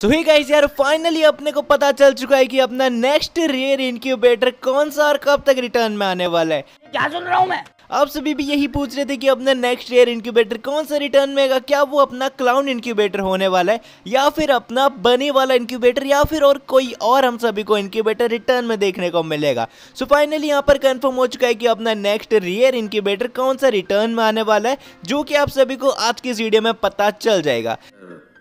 तो ही गाइस यार फाइनली अपने को पता चल चुका है कि अपना नेक्स्ट रेयर इनक्यूबेटर कौन सा और कब तक रिटर्न में आने वाला है क्या सुन रहा हूँ मैं आप सभी भी यही पूछ रहे थे कि अपना नेक्स्ट रेयर इंक्यूबेटर कौन सा रिटर्न में आएगा क्या वो अपना क्लाउन इंक्यूबेटर होने वाला है या फिर अपना बने वाला इंक्यूबेटर या फिर और कोई और हम सभी को इंक्यूबेटर रिटर्न में देखने को मिलेगा सो फाइनली यहाँ पर कंफर्म हो चुका है कि अपना नेक्स्ट रेयर इंक्यूबेटर कौन सा रिटर्न में आने वाला है जो कि आप सभी को आज की इस वीडियो में पता चल जाएगा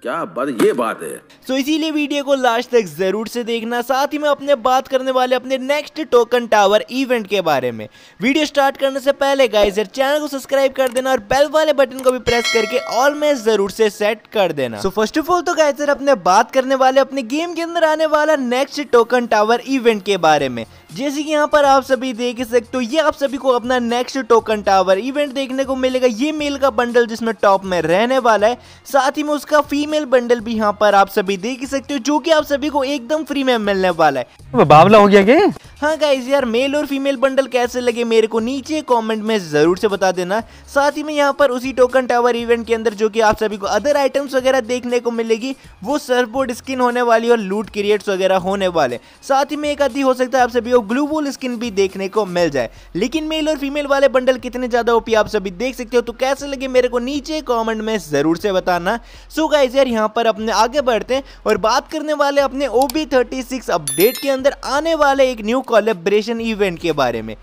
क्या बात ये बात है तो so, इसीलिए वीडियो को लास्ट तक जरूर से देखना साथ ही मैं अपने बात करने वाले अपने नेक्स्ट टोकन टावर इवेंट के बारे में वीडियो स्टार्ट करने से पहले गाइस यार चैनल को सब्सक्राइब कर देना और बेल वाले बटन को भी प्रेस करके ऑल में जरूर से सेट कर देना सो फर्स्ट ऑफ ऑल तो गाइजर अपने बात करने वाले अपने गेम के अंदर आने वाला नेक्स्ट टोकन टावर इवेंट के बारे में जैसे कि यहाँ पर आप सभी देख सकते हो ये आप सभी को अपना नेक्स्ट टोकन टावर इवेंट देखने को मिलेगा ये मेल का बंडल जिसमें टॉप में रहने वाला है साथ ही में उसका फीम फीमेल बंडल भी यहाँ पर आप सभी देख सकते हो जो की आप सभी को एकदम फ्री में मिलने वाला है तो बावला हो गया क्या हाँ गाइज यार मेल और फीमेल बंडल कैसे लगे मेरे को नीचे कमेंट में ज़रूर से बता देना साथ ही में यहाँ पर उसी टोकन टावर इवेंट के अंदर जो कि आप सभी को अदर आइटम्स वगैरह देखने को मिलेगी वो सरपोर्ट स्किन होने वाली और लूट क्रिएट्स वगैरह होने वाले साथ ही में एक आधी हो सकता है आप सभी को ग्लू बोल स्किन भी देखने को मिल जाए लेकिन मेल और फीमेल वाले बंडल कितने ज़्यादा ओपी आप सभी देख सकते हो तो कैसे लगे मेरे को नीचे कॉमेंट में ज़रूर से बताना सो गाइज यार यहाँ पर अपने आगे बढ़ते हैं और बात करने वाले अपने ओ अपडेट के अंदर आने वाले एक न्यू कोलेब्रेशन इवेंट के बारे में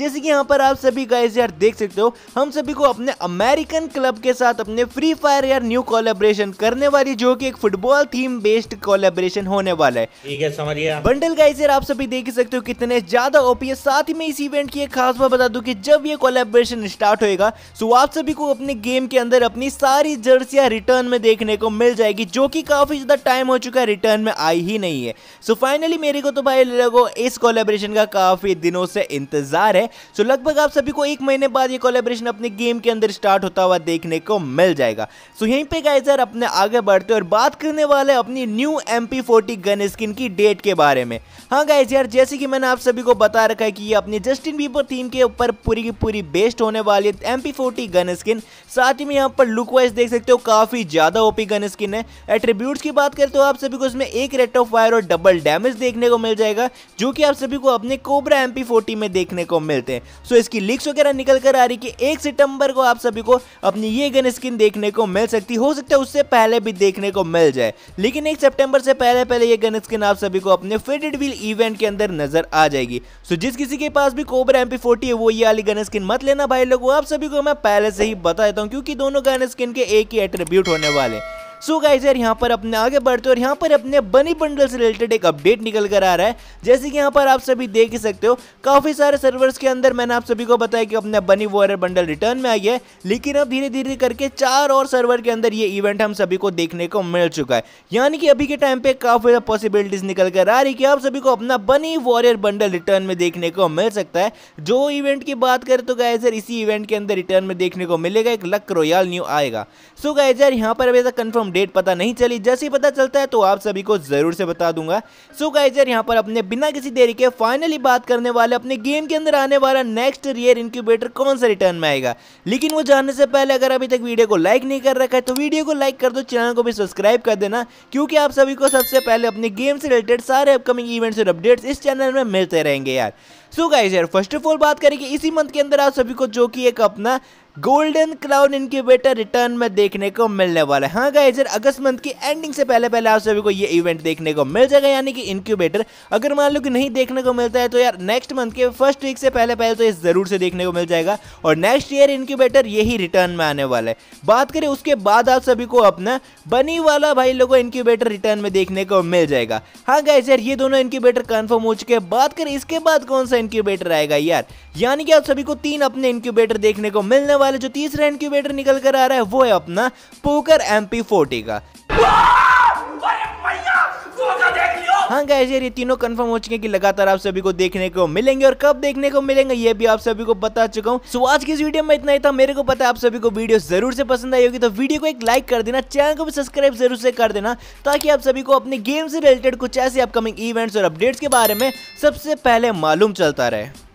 जैसे कि यहाँ पर आप सभी गाइज यार देख सकते हो हम सभी को अपने अमेरिकन क्लब के साथ अपने फ्री फायर यार न्यू कोलेब्रेशन करने वाली जो कि एक फुटबॉल थीम बेस्ड कोलेब्रेशन होने वाला है ठीक है समझिए बंडल गाइज यार आप सभी देख सकते हो कितने ज्यादा ओपी है साथ ही में इस इवेंट की एक खास बात बता दू की जब ये कोलेब्रेशन स्टार्ट होगा सो आप सभी को अपने गेम के अंदर अपनी सारी जर्सिया रिटर्न में देखने को मिल जाएगी जो की काफी ज्यादा टाइम हो चुका है रिटर्न में आई ही नहीं है सो फाइनली मेरे को तो भाई लोगों इस कोलेब्रेशन का काफी दिनों से इंतजार है सो लगभग आप सभी को एक महीने बाद ये कोलेब्रेशन अपने गेम के अंदर स्टार्ट होता हुआ देखने को मिल जाएगा सो यहीं पे गाइज यार अपने आगे बढ़ते और बात करने वाले अपनी न्यू एम गन स्किन की डेट के बारे में हाँ गाइज यार जैसे कि मैंने आप सभी को बता रखा है कि ये अपनी जस्टिन बीबर थीम के ऊपर पूरी की पूरी बेस्ट होने वाली M P forty gun skin साथ ही में यहाँ पर लुक वाइज देख सकते हो काफी ज्यादा ओपी गन स्किन है एट्रीब्यूट्स की बात करें तो आप सभी को इसमें एक रेट ऑफ फायर और डबल डैमेज देखने को मिल जाएगा जो कि आप सभी को अपने कोबरा एम पी में देखने को मिल मिलते हैं सो इसकी लीक्स वगैरह निकल कर आ रही कि एक सितंबर को आप सभी को अपनी ये गन स्किन देखने को मिल सकती हो सकता है उससे पहले भी देखने को मिल जाए लेकिन एक सितंबर से पहले पहले ये गन स्किन आप सभी को अपने फेडेड व्हील इवेंट के अंदर नजर आ जाएगी सो जिस किसी के पास भी कोबरा एमपी फोर्टी है वो ये वाली गन स्किन मत लेना भाई लोगों आप सभी को मैं पहले से ही बता देता हूँ क्योंकि दोनों गन स्किन के एक ही एट्रीब्यूट होने वाले हैं सो गाइज यार यहाँ पर अपने आगे बढ़ते और यहाँ पर अपने बनी बंडल से रिलेटेड एक अपडेट निकल कर आ रहा है जैसे कि यहाँ पर आप सभी देख ही सकते हो काफी सारे सर्वर्स के अंदर मैंने आप सभी को बताया कि अपने बनी वॉर बंडल रिटर्न में आई है लेकिन अब धीरे धीरे करके चार और सर्वर के अंदर ये इवेंट हम सभी को देखने को मिल चुका है यानी कि अभी के टाइम पे काफी पॉसिबिलिटीज निकल कर आ रही कि आप सभी को अपना बनी वॉरियर बंडल रिटर्न में देखने को मिल सकता है जो इवेंट की बात करें तो गाय इसी इवेंट के अंदर रिटर्न में देखने को मिलेगा एक लक रोयाल न्यू आएगा सो गाय यहाँ पर अभी तक कन्फर्म डेट पता नहीं चली जैसे ही पता चलता है तो आप सभी को जरूर से बता दूंगा सो गाइजर यहाँ पर अपने बिना किसी देरी के फाइनली बात करने वाले अपने गेम के अंदर आने वाला नेक्स्ट रियर इंक्यूबेटर कौन सा रिटर्न में आएगा लेकिन वो जानने से पहले अगर अभी तक वीडियो को लाइक नहीं कर रखा है तो वीडियो को लाइक कर दो चैनल को भी सब्सक्राइब कर देना क्योंकि आप सभी को सबसे पहले अपने गेम से रिलेटेड सारे अपकमिंग इवेंट्स और अपडेट्स इस चैनल में मिलते रहेंगे यार so guys first of all बात करेंगे इसी मंथ के अंदर आप सभी को जो कि एक अपना गोल्डन क्राउन इनक्यूबेटर रिटर्न में देखने को मिलने वाला है हाँ गाइजर अगस्त मंथ की एंडिंग से पहले पहले आप सभी को ये इवेंट देखने को मिल जाएगा यानी कि इनक्यूबेटर अगर मान लो कि नहीं देखने को मिलता है तो यार नेक्स्ट मंथ के फर्स्ट वीक से पहले पहले तो ये जरूर से देखने को मिल जाएगा और नेक्स्ट ईयर इनक्यूबेटर यही रिटर्न में आने वाला है बात करें उसके बाद आप सभी को अपना बनी वाला भाई लोगों इनक्यूबेटर रिटर्न में देखने को मिल जाएगा हाँ गाइजर ये दोनों इनक्यूबेटर कन्फर्म हो चुके हैं बात करें इसके बाद कौन सा इनक्यूबेटर आएगा यार यानी कि आप सभी को तीन अपने इनक्यूबेटर देखने को मिलने वाला जो तीसरा इंक्यूबेटर निकल कर आ रहा है वो है अपना पोकर एम पी का हाँ गैस यार ये तीनों कंफर्म हो चुके हैं कि लगातार आप सभी को देखने को मिलेंगे और कब देखने को मिलेंगे ये भी आप सभी को बता चुका हूँ सो आज की इस वीडियो में इतना ही था मेरे को पता है आप सभी को वीडियो जरूर से पसंद आई होगी तो वीडियो को एक लाइक कर देना चैनल को भी सब्सक्राइब जरूर से कर देना ताकि आप सभी को अपने गेम से रिलेटेड कुछ ऐसे अपकमिंग इवेंट्स और अपडेट्स के बारे में सबसे पहले मालूम चलता रहे